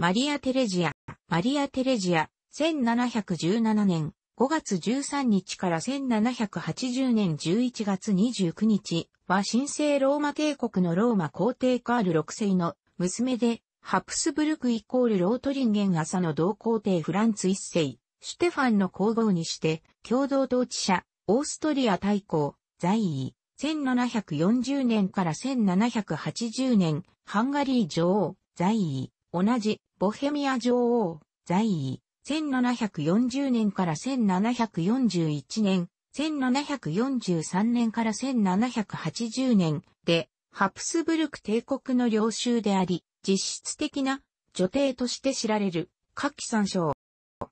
マリア・テレジア、マリア・テレジア、1717年5月13日から1780年11月29日は神聖ローマ帝国のローマ皇帝カール6世の娘で、ハプスブルクイコールロートリンゲン朝の同皇帝フランツ一世、シュテファンの皇后にして、共同統治者、オーストリア大公、在位、1740年から1780年、ハンガリー女王、在位、同じ、ボヘミア女王、在位、1740年から1741年、1743年から1780年で、ハプスブルク帝国の領州であり、実質的な女帝として知られる、下記参照。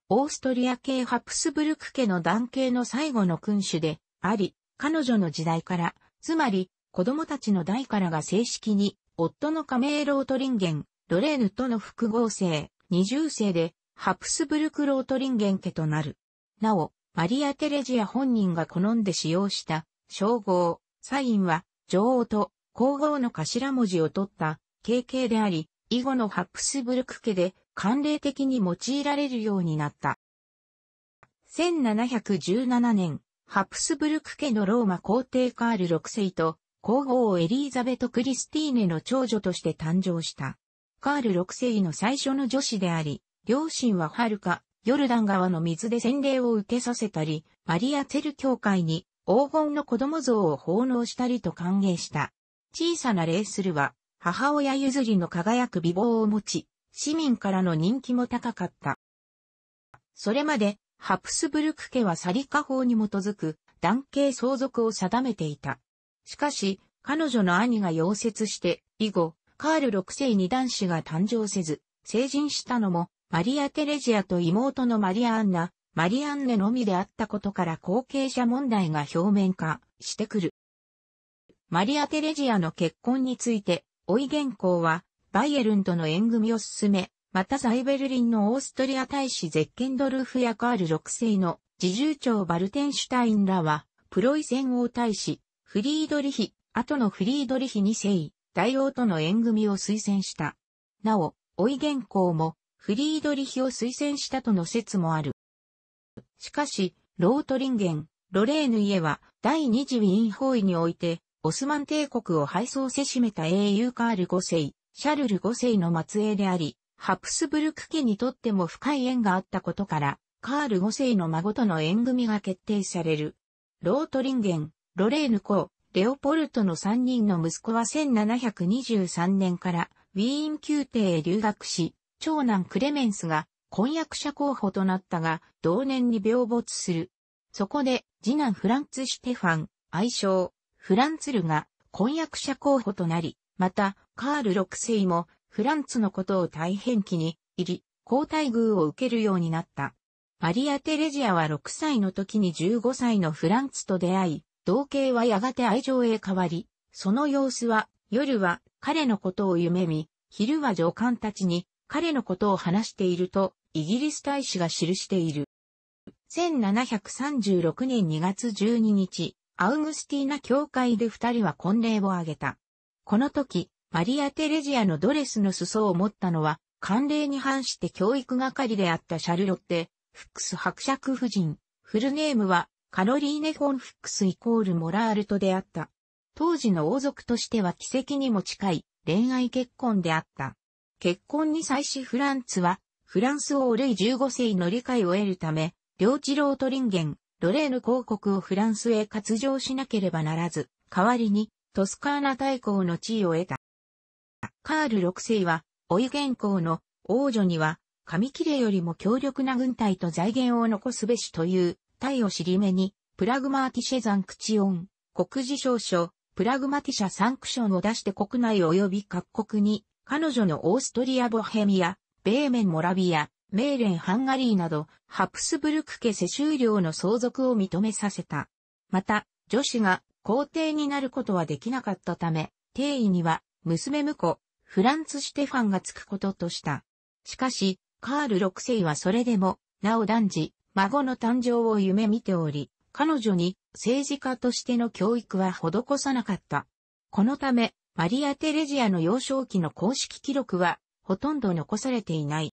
オーストリア系ハプスブルク家の男系の最後の君主であり、彼女の時代から、つまり子供たちの代からが正式に、夫のカメーロートリンゲン、ロレーヌとの複合性、二重性で、ハプスブルクロートリンゲン家となる。なお、マリア・テレジア本人が好んで使用した称号、サインは女王と皇后の頭文字を取った経形であり、以後のハプスブルク家で慣例的に用いられるようになった。1717年、ハプスブルク家のローマ皇帝カール6世と皇后エリーザベト・クリスティーネの長女として誕生した。カール6世の最初の女子であり、両親は遥か、ヨルダン川の水で洗礼を受けさせたり、マリア・テル教会に黄金の子供像を奉納したりと歓迎した。小さなレースルは、母親譲りの輝く美貌を持ち、市民からの人気も高かった。それまで、ハプスブルク家はサリカ法に基づく男系相続を定めていた。しかし、彼女の兄が溶接して、以後、カール6世に男子が誕生せず、成人したのも、マリア・テレジアと妹のマリア・アンナ、マリアンネのみであったことから後継者問題が表面化してくる。マリア・テレジアの結婚について、オイゲンは、バイエルンとの縁組を進め、またザイベルリンのオーストリア大使ゼッケンドルフやカール6世の自重長バルテンシュタインらは、プロイセン王大使、フリードリヒ、後のフリードリヒ2世、大王との縁組を推薦した。なお、追い原稿も、フリードリヒを推薦したとの説もある。しかし、ロートリンゲン、ロレーヌ家は、第二次ウィーン包囲において、オスマン帝国を敗走せしめた英雄カール5世、シャルル5世の末裔であり、ハプスブルク家にとっても深い縁があったことから、カール5世の孫との縁組が決定される。ロートリンゲン、ロレーヌ公、レオポルトの3人の息子は1723年からウィーン宮廷へ留学し、長男クレメンスが婚約者候補となったが、同年に病没する。そこで、次男フランツ・シュテファン、愛称、フランツルが婚約者候補となり、また、カール6世もフランツのことを大変気に入り、高待遇を受けるようになった。マリア・テレジアは6歳の時に15歳のフランツと出会い、同型はやがて愛情へ変わり、その様子は、夜は彼のことを夢見、昼は上官たちに彼のことを話していると、イギリス大使が記している。1736年2月12日、アウグスティーナ教会で二人は婚礼を挙げた。この時、マリア・テレジアのドレスの裾を持ったのは、慣例に反して教育係であったシャルロッテ、フックス伯爵夫人、フルネームはカロリーネ・フォンフックスイコールモラールトであった。当時の王族としては奇跡にも近い恋愛結婚であった。結婚に際しフランツは、フランス王ルイ15世の理解を得るため、領地ロートリンゲン、ロレーヌ公国をフランスへ割譲しなければならず、代わりにトスカーナ大公の地位を得た。カール6世は、オイゲン公の王女には、紙切れよりも強力な軍隊と財源を残すべしという体を尻目に、プラグマーティシェザンクチオン、国事証書、プラグマティシャサンクションを出して国内及び各国に、彼女のオーストリア・ボヘミア、ベーメン・モラビア、メーレン・ハンガリーなど、ハプスブルク家世襲領の相続を認めさせた。また、女子が皇帝になることはできなかったため、定位には、娘婿、フランツ・シテファンがつくこととした。しかし、カール6世はそれでも、なお男児、孫の誕生を夢見ており、彼女に政治家としての教育は施さなかった。このため、マリア・テレジアの幼少期の公式記録は、ほとんど残されていない。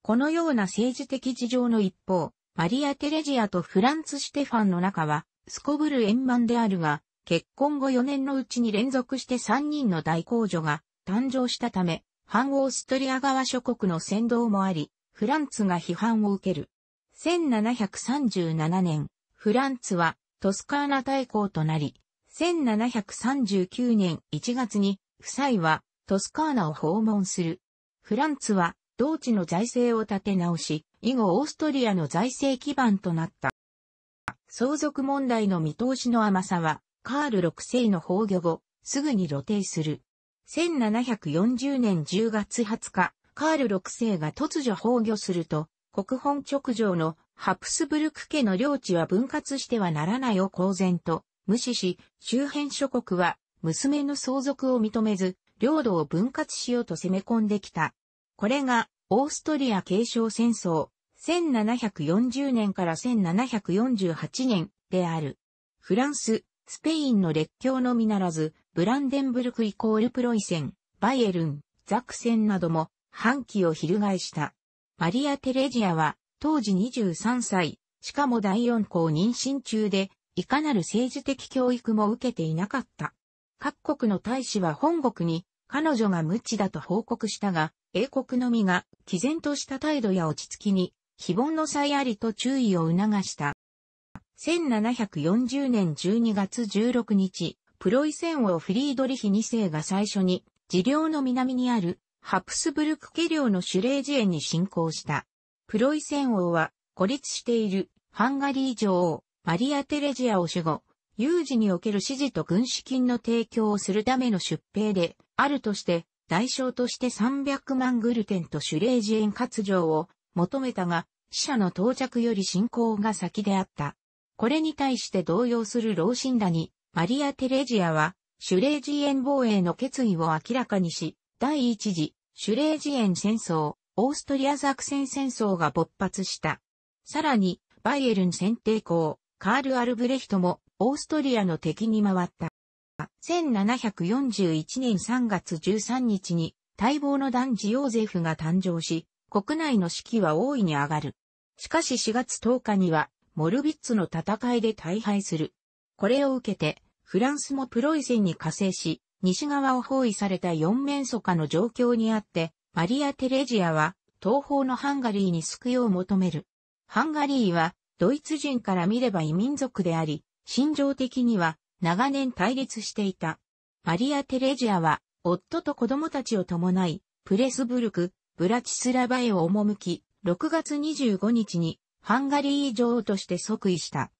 このような政治的事情の一方、マリア・テレジアとフランツ・シテファンの中は、すこぶる円満であるが、結婚後4年のうちに連続して3人の大公女が誕生したため、反オーストリア側諸国の先導もあり、フランツが批判を受ける。1737年、フランツはトスカーナ大公となり、1739年1月に夫妻はトスカーナを訪問する。フランツは同地の財政を立て直し、以後オーストリアの財政基盤となった。相続問題の見通しの甘さは、カール6世の崩御後、すぐに露呈する。1740年10月20日、カール6世が突如崩御すると、国本直上のハプスブルク家の領地は分割してはならないを公然と無視し、周辺諸国は娘の相続を認めず、領土を分割しようと攻め込んできた。これが、オーストリア継承戦争、1740年から1748年である。フランス、スペインの列強のみならず、ブランデンブルクイコールプロイセン、バイエルン、ザクセンなども、反旗を翻した。マリア・テレジアは、当時23歳、しかも第四項妊娠中で、いかなる政治的教育も受けていなかった。各国の大使は本国に、彼女が無知だと報告したが、英国のみが、毅然とした態度や落ち着きに、非凡の際ありと注意を促した。1740年12月16日、プロイセン王フリードリヒ2世が最初に、治療の南にあるハプスブルク家領のシュレージエに侵攻した。プロイセン王は孤立しているハンガリー女王マリア・テレジアを守護、有事における支持と軍資金の提供をするための出兵であるとして、代償として300万グルテンとシュレージエン割譲を求めたが、死者の到着より侵攻が先であった。これに対して動揺する老臣らに、マリア・テレジアは、シュレージエン防衛の決意を明らかにし、第一次、シュレージエン戦争、オーストリア作戦戦争が勃発した。さらに、バイエルン選定校、カール・アルブレヒトも、オーストリアの敵に回った。1741年3月13日に、待望の男児ヨーゼフが誕生し、国内の士気は大いに上がる。しかし4月10日には、モルビッツの戦いで大敗する。これを受けて、フランスもプロイセンに加勢し、西側を包囲された四面楚歌の状況にあって、マリア・テレジアは東方のハンガリーに救いを求める。ハンガリーはドイツ人から見れば異民族であり、心情的には長年対立していた。マリア・テレジアは夫と子供たちを伴い、プレスブルク、ブラチスラバへを赴き、6月25日にハンガリー女王として即位した。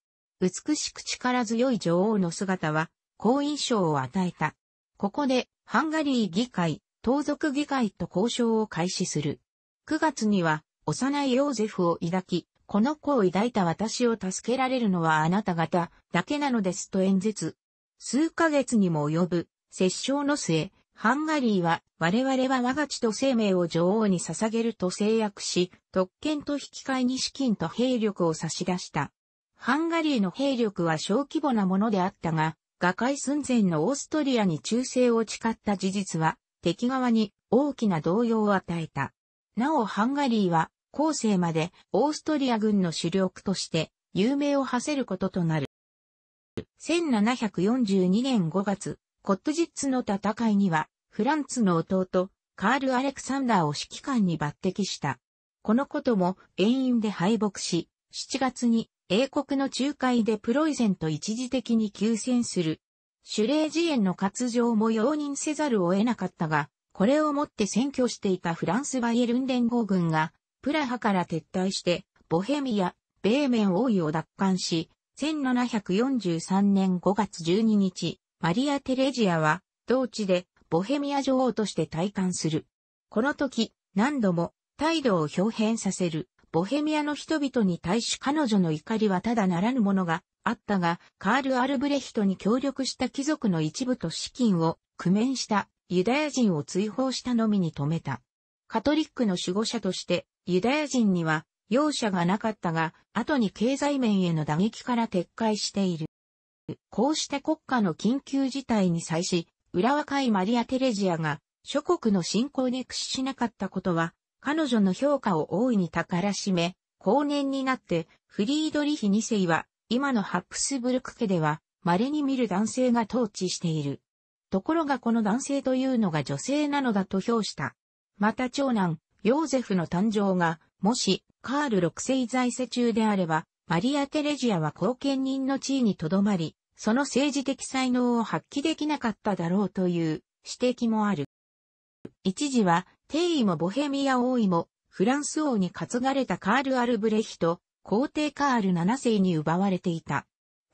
美しく力強い女王の姿は好印象を与えた。ここで、ハンガリー議会、盗賊議会と交渉を開始する。9月には、幼いヨーゼフを抱き、この子を抱いた私を助けられるのはあなた方だけなのですと演説。数ヶ月にも及ぶ、折衝の末、ハンガリーは、我々は我が地と生命を女王に捧げると制約し、特権と引き換えに資金と兵力を差し出した。ハンガリーの兵力は小規模なものであったが、瓦解寸前のオーストリアに忠誠を誓った事実は、敵側に大きな動揺を与えた。なおハンガリーは、後世までオーストリア軍の主力として、有名を馳せることとなる。1742年5月、コットジッツの戦いには、フランツの弟、カール・アレクサンダーを指揮官に抜擢した。このことも遠因で敗北し、7月に英国の仲介でプロイゼンと一時的に休戦する。シュレージエンの割譲も容認せざるを得なかったが、これをもって占拠していたフランスバイエルン連合軍が、プラハから撤退して、ボヘミア、ベーメン王位を奪還し、1743年5月12日、マリア・テレジアは、同地で、ボヘミア女王として退官する。この時、何度も、態度を表変させる、ボヘミアの人々に対し彼女の怒りはただならぬものがあったが、カール・アルブレヒトに協力した貴族の一部と資金を工面したユダヤ人を追放したのみに止めた。カトリックの守護者としてユダヤ人には容赦がなかったが、後に経済面への打撃から撤回している。こうして国家の緊急事態に際し、浦和いマリア・テレジアが諸国の侵攻に屈しなかったことは、彼女の評価を大いに高らしめ、後年になってフリードリヒ2世は今のハップスブルク家では稀に見る男性が統治している。ところがこの男性というのが女性なのだと評した。また長男、ヨーゼフの誕生が、もし、カール6世在世中であれば、マリア・テレジアは後見人の地位にとどまり、その政治的才能を発揮できなかっただろうという指摘もある。一時は帝位もボヘミア王位も、フランス王に担がれたカール・アルブレヒト、皇帝カール7世に奪われていた。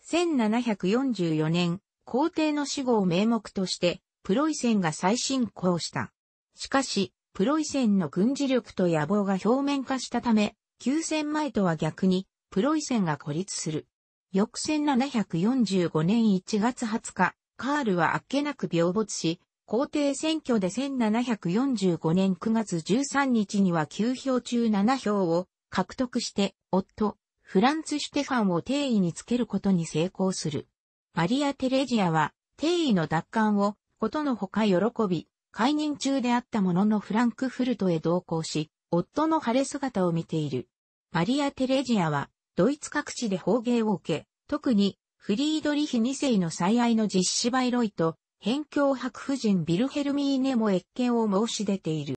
1744年、皇帝の死後を名目として、プロイセンが再侵攻した。しかし、プロイセンの軍事力と野望が表面化したため、休戦前とは逆に、プロイセンが孤立する。翌1745年1月20日、カールはあっけなく病没し、皇帝選挙で1745年9月13日には9票中7票を獲得して、夫、フランツ・シュテファンを定位につけることに成功する。マリア・テレジアは、定位の奪還を、ことのほか喜び、解任中であったもののフランクフルトへ同行し、夫の晴れ姿を見ている。マリア・テレジアは、ドイツ各地で砲芸を受け、特に、フリードリヒ2世の最愛の実施バイロイト、辺境白夫人ビルヘルミーネも越権を申し出ている。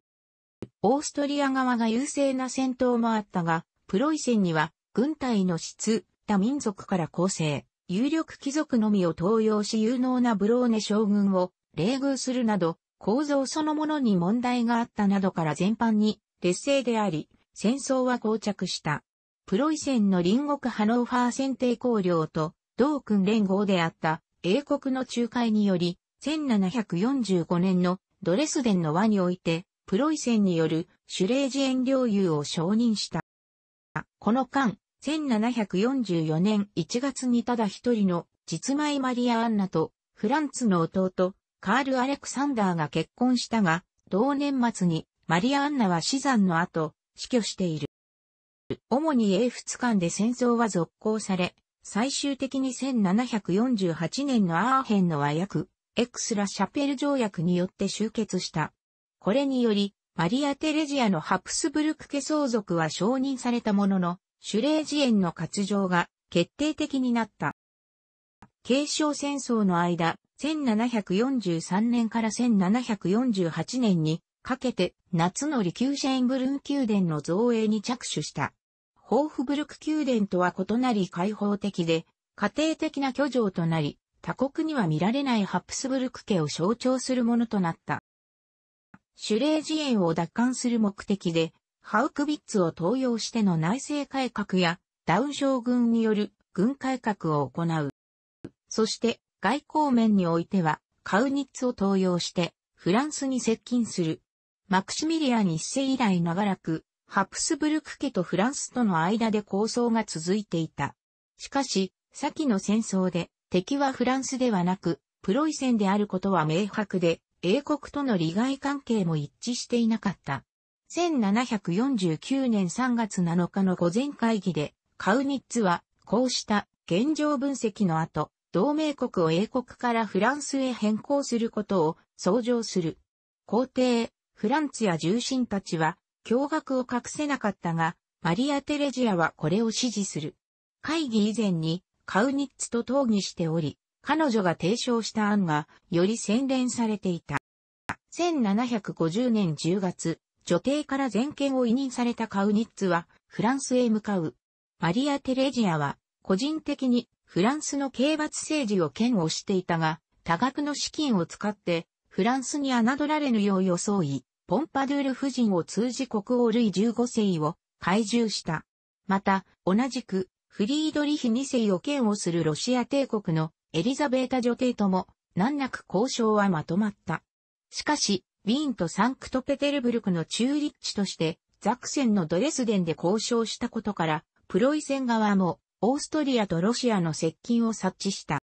オーストリア側が優勢な戦闘もあったが、プロイセンには軍隊の質、他民族から構成、有力貴族のみを登用し有能なブローネ将軍を冷遇するなど、構造そのものに問題があったなどから全般に劣勢であり、戦争は膠着した。プロイセンの隣国ハノーファー選定公領と同訓連合であった英国の仲介により、1745年のドレスデンの和において、プロイセンによるシュレージエン領有を承認した。この間、1744年1月にただ一人の実米マリア・アンナとフランツの弟、カール・アレクサンダーが結婚したが、同年末にマリア・アンナは死産の後、死去している。主に英仏間で戦争は続行され、最終的に1748年のアーヘンの和訳、エクスラ・シャペル条約によって終結した。これにより、マリア・テレジアのハプスブルク家相続は承認されたものの、シュレージエンの割譲が決定的になった。継承戦争の間、1743年から1748年にかけて夏のリキューシェインブルン宮殿の造営に着手した。ホーフブルク宮殿とは異なり開放的で、家庭的な居城となり、他国には見られないハプスブルク家を象徴するものとなった。シュレージエンを奪還する目的で、ハウクビッツを登用しての内政改革や、ダウン将軍による軍改革を行う。そして外交面においては、カウニッツを登用してフランスに接近する。マクシミリアン一世以来長らく、ハプスブルク家とフランスとの間で構想が続いていた。しかし、先の戦争で敵はフランスではなく、プロイセンであることは明白で、英国との利害関係も一致していなかった。1749年3月7日の午前会議で、カウニッツは、こうした現状分析の後、同盟国を英国からフランスへ変更することを創乗する。皇帝、フランツや重臣たちは、驚愕を隠せなかったが、マリア・テレジアはこれを支持する。会議以前に、カウニッツと討議しており、彼女が提唱した案がより洗練されていた。1750年10月、女帝から全権を委任されたカウニッツはフランスへ向かう。マリア・テレジアは個人的にフランスの刑罰政治を嫌悪していたが、多額の資金を使ってフランスに侮られぬよう装い、ポンパドゥール夫人を通じ国王類15世を懐柔した。また、同じくフリードリヒ2世を嫌悪するロシア帝国のエリザベータ女帝とも難なく交渉はまとまった。しかし、ウィーンとサンクトペテルブルクの中立地として、ザクセンのドレスデンで交渉したことから、プロイセン側もオーストリアとロシアの接近を察知した。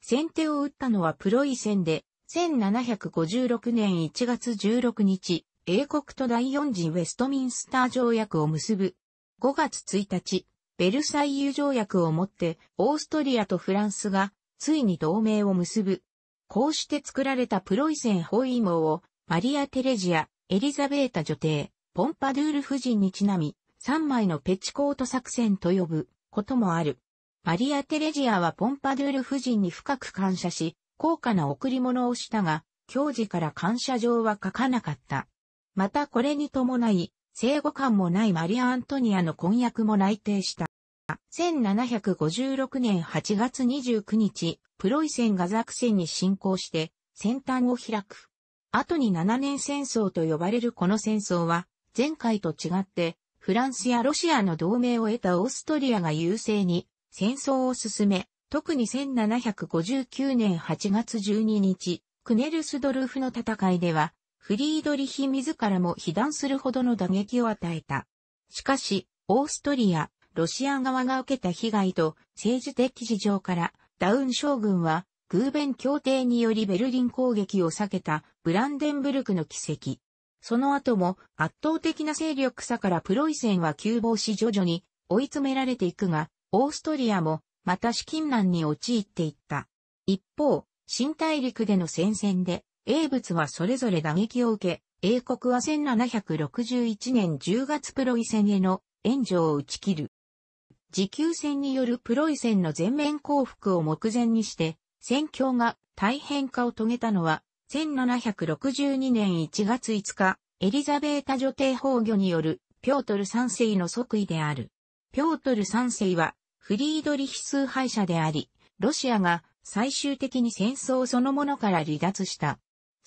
先手を打ったのはプロイセンで、1756年1月16日、英国と第四次ウェストミンスター条約を結ぶ。5月1日、ベルサイユ条約をもって、オーストリアとフランスが、ついに同盟を結ぶ。こうして作られたプロイセン包囲網を、マリア・テレジア、エリザベータ女帝、ポンパドゥール夫人にちなみ、3枚のペチコート作戦と呼ぶこともある。マリア・テレジアはポンパドゥール夫人に深く感謝し、高価な贈り物をしたが、教授から感謝状は書かなかった。またこれに伴い、生後感もないマリア・アントニアの婚約も内定した。1756年8月29日、プロイセンがザクセンに侵攻して、戦端を開く。後に7年戦争と呼ばれるこの戦争は、前回と違って、フランスやロシアの同盟を得たオーストリアが優勢に戦争を進め、特に1759年8月12日、クネルスドルフの戦いでは、フリードリヒ自らも被弾するほどの打撃を与えた。しかし、オーストリア、ロシア側が受けた被害と政治的事情から、ダウン将軍は、グーベン協定によりベルリン攻撃を避けたブランデンブルクの奇跡。その後も圧倒的な勢力差からプロイセンは急防し徐々に追い詰められていくが、オーストリアもまた資金難に陥っていった。一方、新大陸での戦線で英仏はそれぞれ打撃を受け、英国は1761年10月プロイセンへの援助を打ち切る。持久戦によるプロイセンの全面降伏を目前にして、戦況が大変化を遂げたのは、1762年1月5日、エリザベータ女帝崩御によるピョートル三世の即位である。ピョートル三世はフリードリヒ崇拝者であり、ロシアが最終的に戦争そのものから離脱した。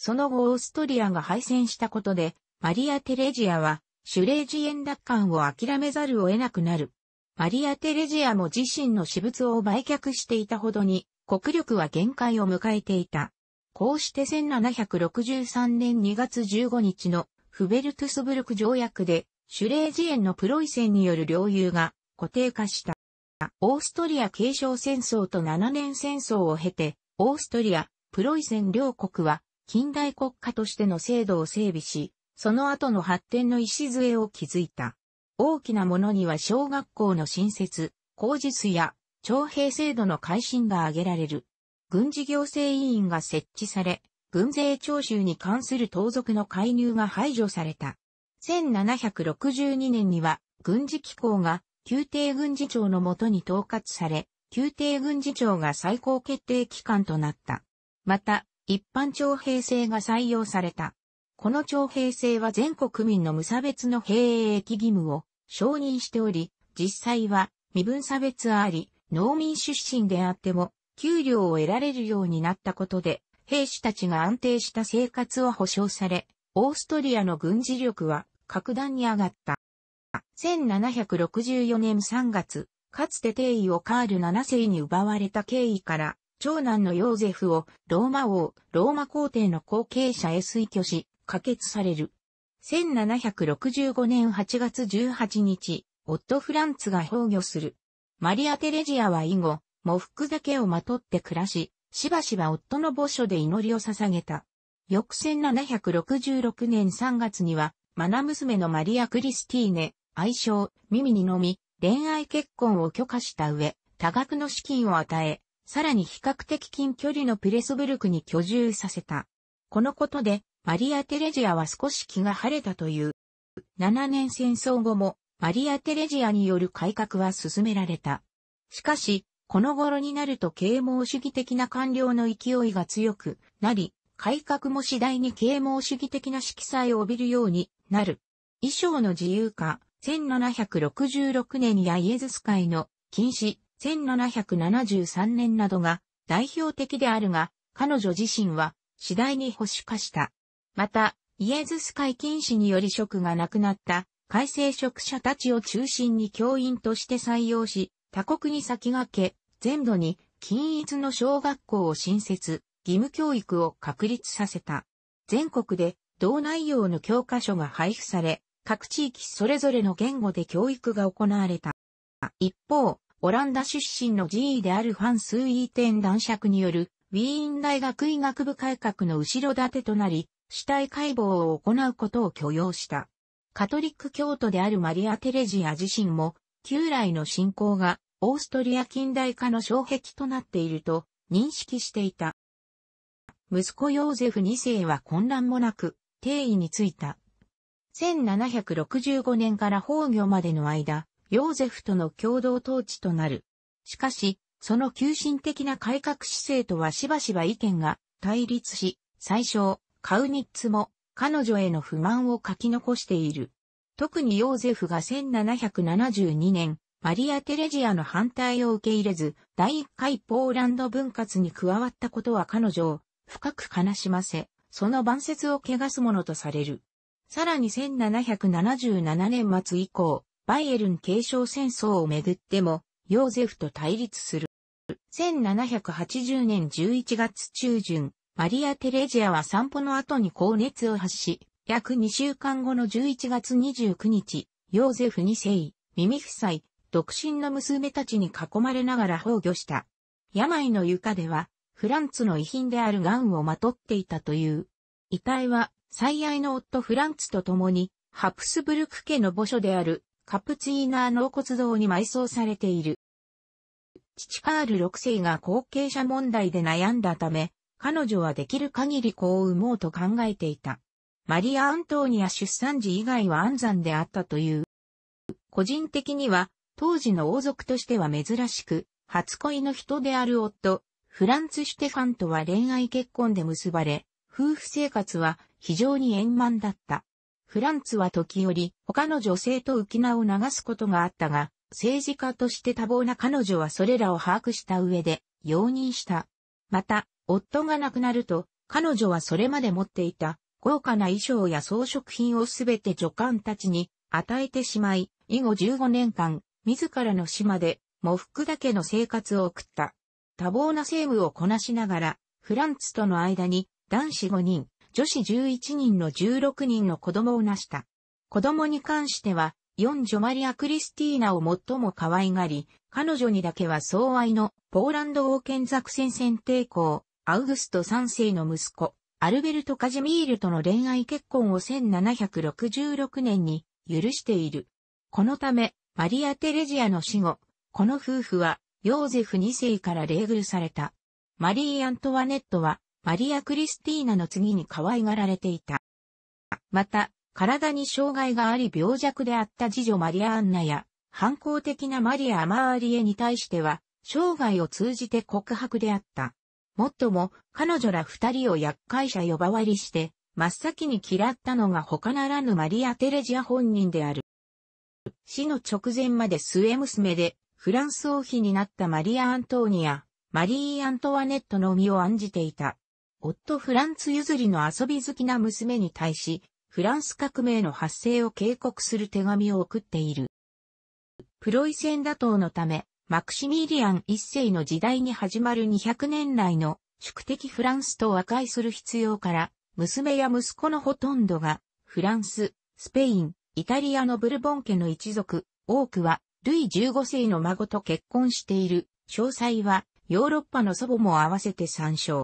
その後オーストリアが敗戦したことで、マリア・テレジアは、シュレージエン奪還を諦めざるを得なくなる。マリア・テレジアも自身の私物を売却していたほどに、国力は限界を迎えていた。こうして1763年2月15日のフベルトゥスブルク条約で、シュレージエンのプロイセンによる領有が固定化した。オーストリア継承戦争と7年戦争を経て、オーストリア、プロイセン両国は近代国家としての制度を整備し、その後の発展の礎を築いた。大きなものには小学校の新設、工事数や徴兵制度の改新が挙げられる。軍事行政委員が設置され、軍税徴収に関する盗賊の介入が排除された。1762年には軍事機構が宮廷軍事長のもとに統括され、宮廷軍事長が最高決定機関となった。また、一般徴兵制が採用された。この徴兵制は全国民の無差別の兵役義務を承認しており、実際は身分差別あり、農民出身であっても、給料を得られるようになったことで、兵士たちが安定した生活を保障され、オーストリアの軍事力は格段に上がった。1764年3月、かつて定位をカール7世に奪われた経緯から、長男のヨーゼフをローマ王、ローマ皇帝の後継者へ推挙し、可決される。1765年8月18日、夫フランツが崩御する。マリア・テレジアは以後、喪服だけをまとって暮らし、しばしば夫の墓所で祈りを捧げた。翌1766年3月には、マナ娘のマリア・クリスティーネ、愛称、耳にのみ、恋愛結婚を許可した上、多額の資金を与え、さらに比較的近距離のプレスブルクに居住させた。このことで、マリア・テレジアは少し気が晴れたという。7年戦争後も、マリア・テレジアによる改革は進められた。しかし、この頃になると啓蒙主義的な官僚の勢いが強くなり、改革も次第に啓蒙主義的な色彩を帯びるようになる。衣装の自由化、1766年やイエズス会の禁止、1773年などが代表的であるが、彼女自身は次第に保守化した。また、イエズス会禁止により職がなくなった改正職者たちを中心に教員として採用し、他国に先駆け、全土に均一の小学校を新設、義務教育を確立させた。全国で同内容の教科書が配布され、各地域それぞれの言語で教育が行われた。一方、オランダ出身の G であるファン・スーイーテン男爵による、ウィーン大学医学部改革の後ろ盾となり、死体解剖を行うことを許容した。カトリック教徒であるマリア・テレジア自身も、旧来の信仰がオーストリア近代化の障壁となっていると認識していた。息子ヨーゼフ2世は混乱もなく、定位についた。1765年から崩御までの間、ヨーゼフとの共同統治となる。しかし、その急進的な改革姿勢とはしばしば意見が対立し、最初、カウニッツも彼女への不満を書き残している。特にヨーゼフが1772年、マリア・テレジアの反対を受け入れず、第一回ポーランド分割に加わったことは彼女を深く悲しませ、その晩節を汚すものとされる。さらに1777年末以降、バイエルン継承戦争をめぐっても、ヨーゼフと対立する。1780年11月中旬、マリア・テレジアは散歩の後に高熱を発し、約2週間後の11月29日、ヨーゼフ2世、耳塞、独身の娘たちに囲まれながら崩御した。病の床では、フランツの遺品である癌をまとっていたという。遺体は、最愛の夫フランツと共に、ハプスブルク家の墓所であるカプチーナー納骨堂に埋葬されている。父カール6世が後継者問題で悩んだため、彼女はできる限り子を産もうと考えていた。マリア・アントーニア出産時以外は安産であったという。個人的には、当時の王族としては珍しく、初恋の人である夫、フランツ・シュテファンとは恋愛結婚で結ばれ、夫婦生活は非常に円満だった。フランツは時折、他の女性と浮き名を流すことがあったが、政治家として多忙な彼女はそれらを把握した上で、容認した。また、夫が亡くなると、彼女はそれまで持っていた、豪華な衣装や装飾品をすべて女官たちに与えてしまい、以後15年間、自らの島で、喪服だけの生活を送った。多忙な政務をこなしながら、フランツとの間に男子5人、女子11人の16人の子供を成した。子供に関しては、四女マリア・クリスティーナを最も可愛がり、彼女にだけは相愛のポーランド王権作戦選抵抗、アウグスト3世の息子、アルベルト・カジミールとの恋愛結婚を1766年に許している。このため、マリア・テレジアの死後、この夫婦はヨーゼフ2世からグ遇された。マリー・アントワネットはマリア・クリスティーナの次に可愛がられていた。また、体に障害があり病弱であった次女マリア・アンナや、反抗的なマリア・アマーリエに対しては、生涯を通じて告白であった。もっとも、彼女ら二人を厄介者呼ばわりして、真っ先に嫌ったのが他ならぬマリア・テレジア本人である。死の直前まで末娘で、フランス王妃になったマリア・アントーニア、マリー・アントワネットの身を案じていた。夫フランツ譲りの遊び好きな娘に対し、フランス革命の発生を警告する手紙を送っている。プロイセン打倒のため、マクシミリアン一世の時代に始まる200年来の宿敵フランスと和解する必要から、娘や息子のほとんどが、フランス、スペイン、イタリアのブルボン家の一族、多くは、ルイ15世の孫と結婚している、詳細は、ヨーロッパの祖母も合わせて参照。